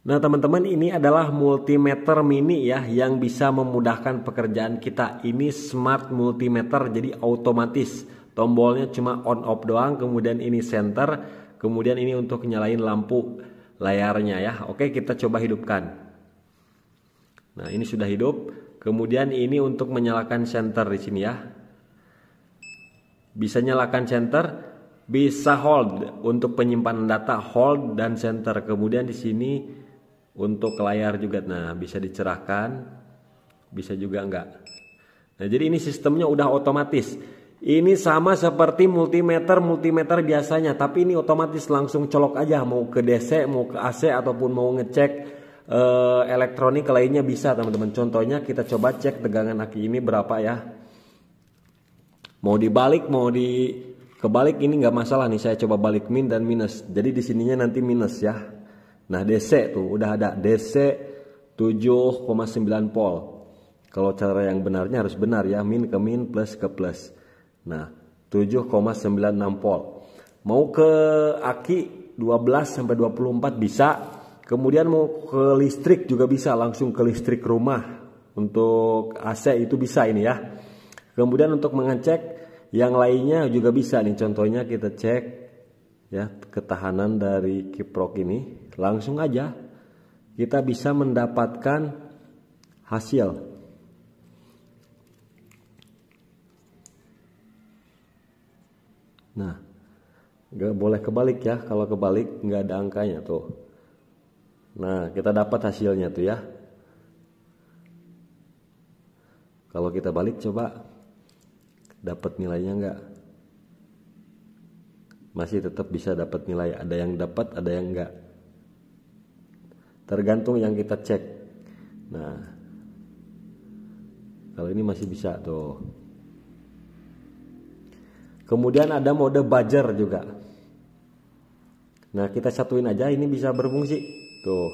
Nah teman-teman ini adalah multimeter mini ya yang bisa memudahkan pekerjaan kita. Ini smart multimeter jadi otomatis. Tombolnya cuma on off doang, kemudian ini center, kemudian ini untuk nyalain lampu layarnya ya. Oke kita coba hidupkan. Nah ini sudah hidup, kemudian ini untuk menyalakan center di sini ya. Bisa nyalakan center, bisa hold untuk penyimpanan data hold dan center. Kemudian di sini untuk layar juga nah bisa dicerahkan bisa juga enggak nah jadi ini sistemnya udah otomatis ini sama seperti multimeter multimeter biasanya tapi ini otomatis langsung colok aja mau ke DC mau ke AC ataupun mau ngecek uh, elektronik lainnya bisa teman-teman contohnya kita coba cek tegangan aki ini berapa ya mau dibalik mau di kebalik ini nggak masalah nih saya coba balik min dan minus jadi di sininya nanti minus ya Nah DC tuh udah ada DC 7,9 pol. Kalau cara yang benarnya harus benar ya, min ke min plus ke plus. Nah, 7,96 pol. Mau ke aki 12 sampai 24 bisa. Kemudian mau ke listrik juga bisa, langsung ke listrik rumah. Untuk AC itu bisa ini ya. Kemudian untuk mengecek yang lainnya juga bisa nih. Contohnya kita cek ya ketahanan dari kiprok ini langsung aja kita bisa mendapatkan hasil nah nggak boleh kebalik ya kalau kebalik nggak ada angkanya tuh nah kita dapat hasilnya tuh ya kalau kita balik coba dapat nilainya nggak masih tetap bisa dapat nilai ada yang dapat ada yang enggak tergantung yang kita cek nah kalau ini masih bisa tuh kemudian ada mode buzzer juga nah kita satuin aja ini bisa berfungsi tuh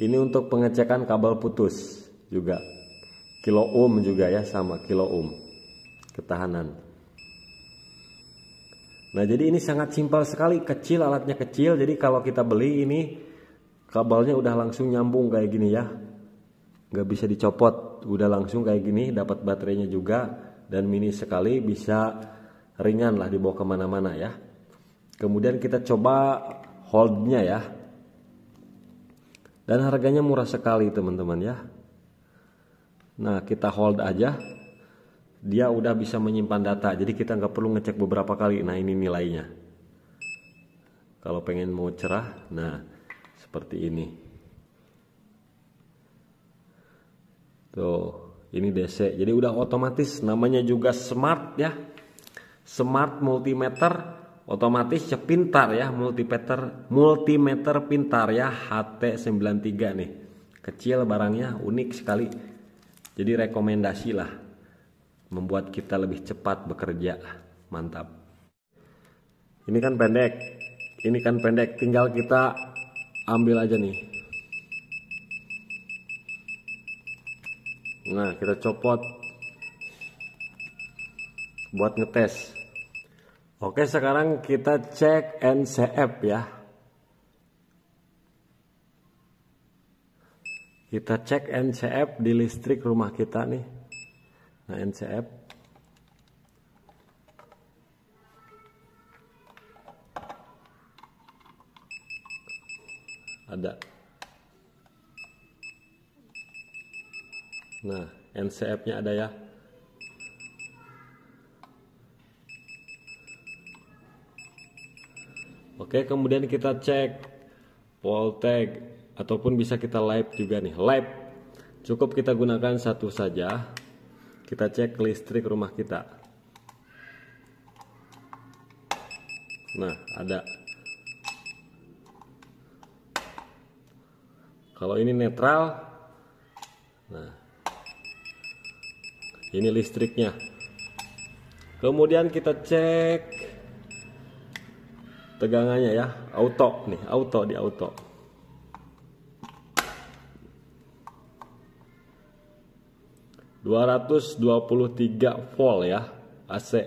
ini untuk pengecekan kabel putus juga kilo ohm juga ya sama kilo ohm ketahanan Nah jadi ini sangat simpel sekali, kecil alatnya kecil. Jadi kalau kita beli ini kabelnya udah langsung nyambung kayak gini ya, Gak bisa dicopot, udah langsung kayak gini. Dapat baterainya juga dan mini sekali, bisa ringan lah dibawa kemana-mana ya. Kemudian kita coba holdnya ya. Dan harganya murah sekali teman-teman ya. Nah kita hold aja dia udah bisa menyimpan data jadi kita nggak perlu ngecek beberapa kali nah ini nilainya kalau pengen mau cerah nah seperti ini tuh ini DC jadi udah otomatis namanya juga smart ya smart multimeter otomatis ya pintar ya multimeter multimeter pintar ya HT93 nih kecil barangnya unik sekali jadi rekomendasi lah membuat kita lebih cepat bekerja. Mantap. Ini kan pendek. Ini kan pendek, tinggal kita ambil aja nih. Nah, kita copot buat ngetes. Oke, sekarang kita cek NCF ya. Kita cek NCF di listrik rumah kita nih. Nah, MCF ada. Nah, MCF-nya ada ya. Oke, kemudian kita cek voltage ataupun bisa kita live juga nih. Live cukup kita gunakan satu saja kita cek listrik rumah kita nah ada kalau ini netral nah ini listriknya kemudian kita cek tegangannya ya auto nih auto di auto 223 volt ya AC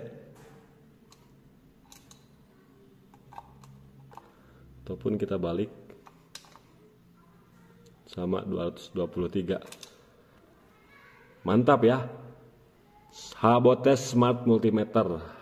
ataupun kita balik sama 223 mantap ya Habotes Smart Multimeter